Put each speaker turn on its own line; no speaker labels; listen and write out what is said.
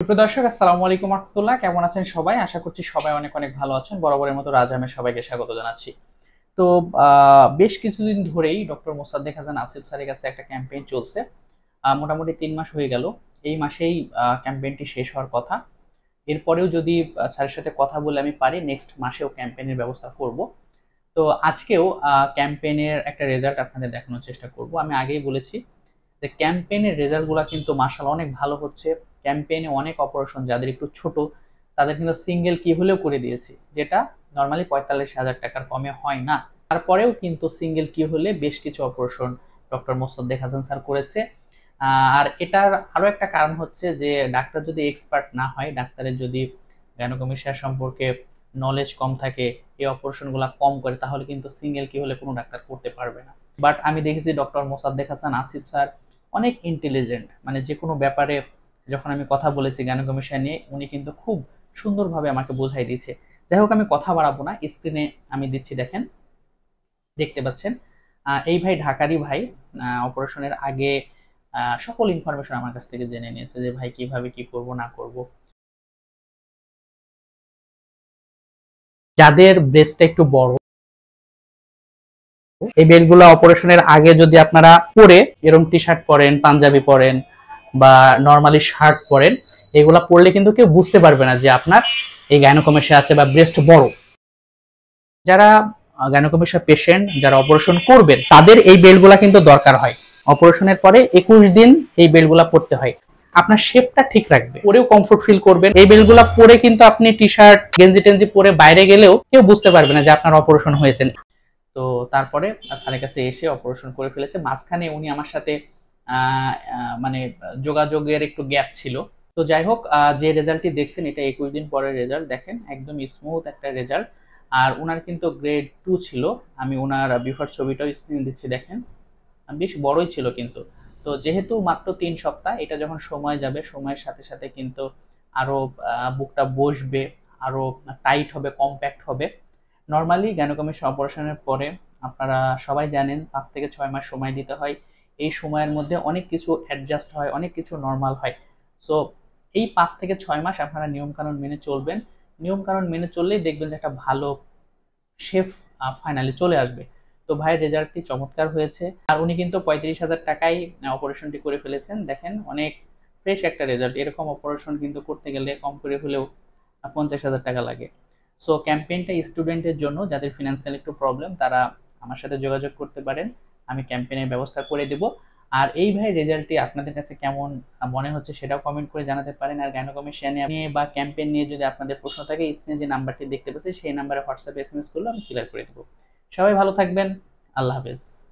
সুপ্রিয় দর্শক আসসালামু আলাইকুম আহমতুল্লাহ কেমন আছেন সবাই আশা করছি সবাই অনেক অনেক ভালো আছেন বরাবরের মতো রাজামে সবাইকে স্বাগত জানাচ্ছি তো বেশ কিছুদিন ধরেই ডক্টর মোসাদ্দেক হাসান আসিফ স্যারের কাছে একটা ক্যাম্পেইন চলছে মোটামুটি তিন মাস হয়ে গেল এই মাসেই ক্যাম্পেইনটি শেষ হওয়ার কথা এরপরেও যদি স্যারের সাথে কথা বলে আমি পারি নেক্সট মাসেও ক্যাম্পেইনের ব্যবস্থা করব তো আজকেও ক্যাম্পেইনের একটা রেজাল্ট আপনাদের দেখানোর চেষ্টা করব আমি আগেই বলেছি যে ক্যাম্পেইনের রেজাল্টগুলো কিন্তু মার্শাল অনেক ভালো হচ্ছে ক্যাম্পেইনে অনেক অপারেশন যাদের একটু ছোট তাদের কিন্তু সিঙ্গেল কি হলেও করে দিয়েছি যেটা নর্মালি পঁয়তাল্লিশ হাজার টাকার কমে হয় না তারপরেও কিন্তু সিঙ্গেল কি হলে বেশ কিছু operation doctor Mosaddek Hasan sir করেছে আর এটার আরও একটা কারণ হচ্ছে যে ডাক্তার যদি এক্সপার্ট না হয় ডাক্তারের যদি গ্যানোকমিশিয়া সম্পর্কে নলেজ কম থাকে এই অপারেশনগুলো কম করে তাহলে কিন্তু সিঙ্গেল কি হলে কোনো ডাক্তার করতে পারবে না বাট আমি দেখেছি ডক্টর মোসাদ্দেক হাসান আসিফ স্যার অনেক ইন্টেলিজেন্ট মানে যে কোনো ব্যাপারে যখন আমি কথা বলেছি জ্ঞান কমিশন নিয়ে উনি কিন্তু খুব সুন্দরভাবে আমাকে বোঝাই দিয়েছে যাই হোক আমি কথা বাড়াবো না স্ক্রিনে আমি দিচ্ছি দেখেন দেখতে পাচ্ছেন এই ভাই ঢাকারই ভাই অপারেশনের আগে সকল ইনফরমেশন আমার কাছ থেকে জেনে নিয়েছে যে ভাই কিভাবে কি করব না করব যাদের ব্রেস্টটা একটু বড় এই বেলগুলো অপারেশনের আগে যদি আপনারা পরে এরকম টি শার্ট পরেন পাঞ্জাবি পরেন বা নর্মালি শার্ট পরেন এগুলা পরলে কিন্তু কেউ বুঝতে পারবে না যে আপনার এই গাইনোকমেশা আছে বা ব্রেস্ট বড় যারা গাইনোকমেশা পেশেন্ট যারা অপারেশন করবেন তাদের এই বেল্টগুলা কিন্তু দরকার হয় অপারেশনের পরে একুশ দিন এই বেল্টগুলা পরতে হয় আপনার শেপটা ঠিক রাখবে পরেও কমফোর্ট ফিল করবেন এই বেলগুলা পরে কিন্তু আপনি টি শার্ট গেঞ্জি টেঞ্জি পরে বাইরে গেলেও কেউ বুঝতে পারবে না যে আপনার অপারেশন হয়েছেন তো তারপরে স্যারের কাছে এসে অপারেশন করে ফেলেছে মাঝখানে উনি আমার সাথে মানে যোগাযোগের একটু গ্যাপ ছিল তো যাই হোক যে রেজাল্টটি দেখছেন এটা একুশ দিন পরের রেজাল্ট দেখেন একদম স্মুথ একটা রেজাল্ট আর ওনার কিন্তু গ্রেড টু ছিল আমি ওনার বিফার ছবিটাও স্ক্রিন দিচ্ছি দেখেন বেশ বড়ই ছিল কিন্তু তো যেহেতু মাত্র তিন সপ্তাহ এটা যখন সময় যাবে সময়ের সাথে সাথে কিন্তু আরও বুকটা বসবে আরও টাইট হবে কম্প্যাক্ট হবে নর্মালি গ্যানোকমিস অপারেশনের পরে আপনারা সবাই জানেন পাঁচ থেকে ছয় মাস সময় দিতে হয় এই সময়ের মধ্যে অনেক কিছু অ্যাডজাস্ট হয় অনেক কিছু নর্মাল হয় সো এই পাঁচ থেকে ছয় মাস আপনারা নিয়মকানুন মেনে চলবেন নিয়মকানুন মেনে চললেই দেখবেন যে একটা ভালো শেফ ফাইনালি চলে আসবে তো ভাইয়ের রেজাল্টটি চমৎকার হয়েছে আর উনি কিন্তু পঁয়ত্রিশ হাজার টাকায় অপারেশনটি করে ফেলেছেন দেখেন অনেক ফ্রেশ একটা রেজাল্ট এরকম অপারেশন কিন্তু করতে গেলে কম করে হলেও পঞ্চাশ হাজার টাকা লাগে সো ক্যাম্পেইনটা স্টুডেন্টের জন্য যাদের ফিনান্সিয়াল একটু প্রবলেম তারা আমার সাথে যোগাযোগ করতে পারেন আমি ক্যাম্পেনের ব্যবস্থা করে দেব আর এই ভাই রেজাল্টটি আপনাদের কাছে কেমন মনে হচ্ছে সেটাও কমেন্ট করে জানাতে পারেন আর গ্যানোকমিশন নিয়ে বা ক্যাম্পেন নিয়ে যদি আপনাদের প্রশ্ন থাকে স্ক্রিনে যে নাম্বারটি দেখতে পাচ্ছি সেই নাম্বারে হোয়াটসঅ্যাপে এস এম এস করলে আমি ক্লিয়ার করে দেবো সবাই ভালো থাকবেন আল্লাহ হাফেজ